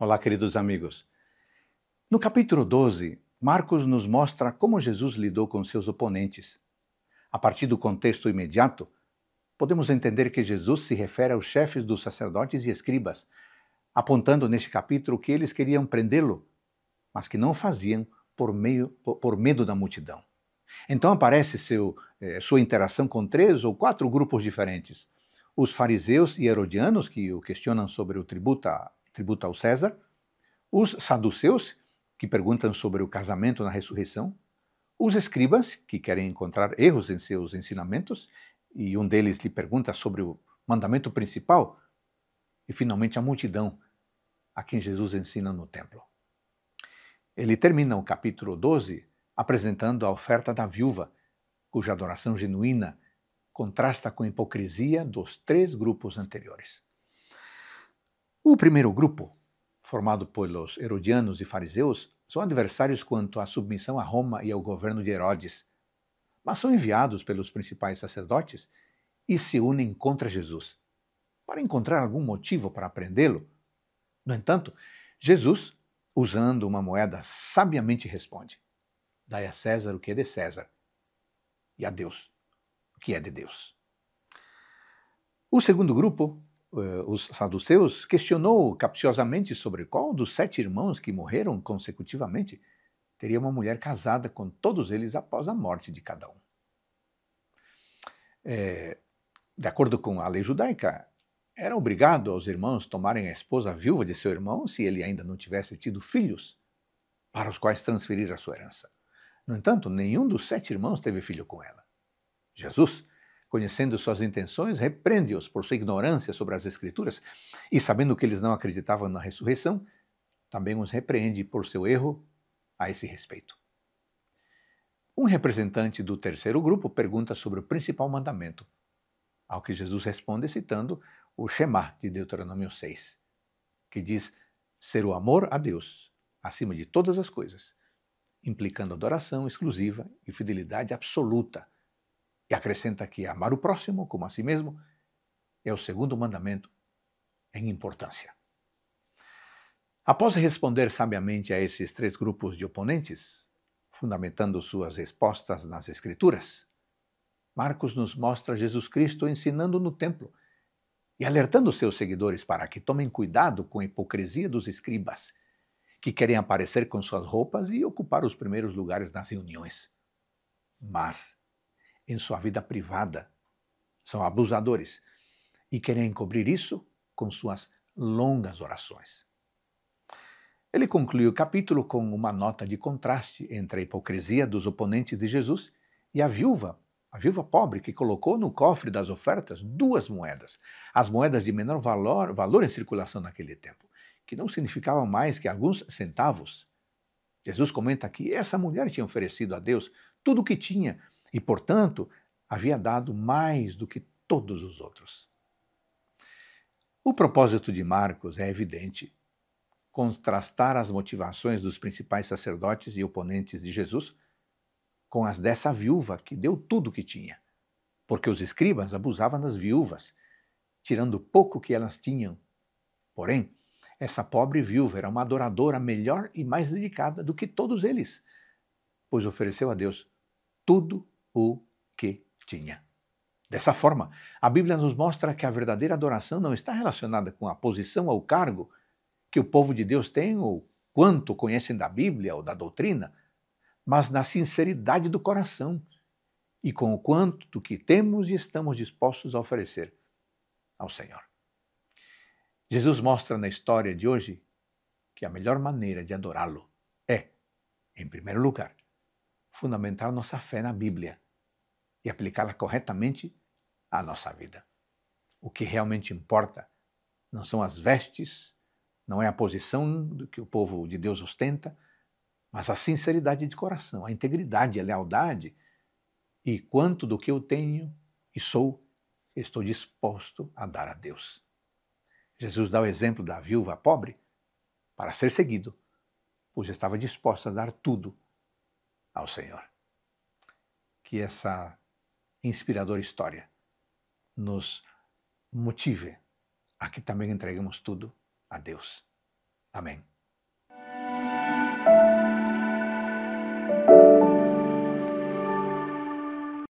Olá, queridos amigos. No capítulo 12, Marcos nos mostra como Jesus lidou com seus oponentes. A partir do contexto imediato, podemos entender que Jesus se refere aos chefes dos sacerdotes e escribas, apontando neste capítulo que eles queriam prendê-lo, mas que não o faziam por, meio, por, medo da multidão. Então aparece seu, eh, sua interação com três ou quatro grupos diferentes: os fariseus e herodianos, que o questionam sobre o tributo a tributo ao César, os saduceus, que perguntam sobre o casamento na ressurreição, os escribas, que querem encontrar erros em seus ensinamentos, e um deles lhe pergunta sobre o mandamento principal, e finalmente a multidão a quem Jesus ensina no templo. Ele termina o capítulo 12 apresentando a oferta da viúva, cuja adoração genuína contrasta com a hipocrisia dos três grupos anteriores. O primeiro grupo, formado pelos herodianos e fariseus, são adversários quanto à submissão a Roma e ao governo de Herodes, mas são enviados pelos principais sacerdotes e se unem contra Jesus, para encontrar algum motivo para prendê-lo. No entanto, Jesus, usando uma moeda, sabiamente responde: Dai a César o que é de César, e a Deus o que é de Deus. O segundo grupo eh, os saduceus, questionou capciosamente sobre qual dos sete irmãos que morreram consecutivamente teria uma mulher casada com todos eles após a morte de cada um. É, de acordo com a lei judaica, era obrigado aos irmãos tomarem a esposa viúva de seu irmão se ele ainda não tivesse tido filhos para os quais transferir a sua herança. No entanto, nenhum dos sete irmãos teve filho com ela. Jesus conhecendo suas intenções, repreende-os por sua ignorância sobre as Escrituras e sabendo que eles não acreditavam na ressurreição, também os repreende por seu erro a esse respeito. Um representante do terceiro grupo pergunta sobre o principal mandamento, ao que Jesus responde citando o Shema de Deuteronômio 6, que diz ser o amor a Deus acima de todas as coisas, implicando adoração exclusiva e fidelidade absoluta e acrescenta que amar o próximo como a si mesmo é o segundo mandamento em importância. Após responder sabiamente a esses três grupos de oponentes, fundamentando suas respostas nas Escrituras, Marcos nos mostra Jesus Cristo ensinando no templo e alertando seus seguidores para que tomem cuidado com a hipocrisia dos escribas, que querem aparecer com suas roupas e ocupar os primeiros lugares nas reuniões. Mas em sua vida privada. São abusadores e querem encobrir isso com suas longas orações. Ele conclui o capítulo com uma nota de contraste entre a hipocrisia dos oponentes de Jesus e a viúva, a viúva pobre que colocou no cofre das ofertas duas moedas, as moedas de menor valor, valor em circulação naquele tempo, que não significavam mais que alguns centavos. Jesus comenta que essa mulher tinha oferecido a Deus tudo o que tinha, e, portanto, havia dado mais do que todos os outros. O propósito de Marcos é evidente: contrastar as motivações dos principais sacerdotes e oponentes de Jesus com as dessa viúva que deu tudo o que tinha, porque os escribas abusavam das viúvas, tirando pouco que elas tinham. Porém, essa pobre viúva era uma adoradora melhor e mais dedicada do que todos eles, pois ofereceu a Deus tudo o que tinha. Dessa forma, a Bíblia nos mostra que a verdadeira adoração não está relacionada com a posição ou cargo que o povo de Deus tem ou quanto conhecem da Bíblia ou da doutrina, mas na sinceridade do coração e com o quanto do que temos e estamos dispostos a oferecer ao Senhor. Jesus mostra na história de hoje que a melhor maneira de adorá-lo é, em primeiro lugar, fundamentar nossa fé na Bíblia aplicá-la corretamente à nossa vida. O que realmente importa não são as vestes, não é a posição do que o povo de Deus ostenta, mas a sinceridade de coração, a integridade, a lealdade e quanto do que eu tenho e sou, estou disposto a dar a Deus. Jesus dá o exemplo da viúva pobre para ser seguido, pois estava disposta a dar tudo ao Senhor. Que essa inspiradora história nos motive a que também entreguemos tudo a Deus. Amém.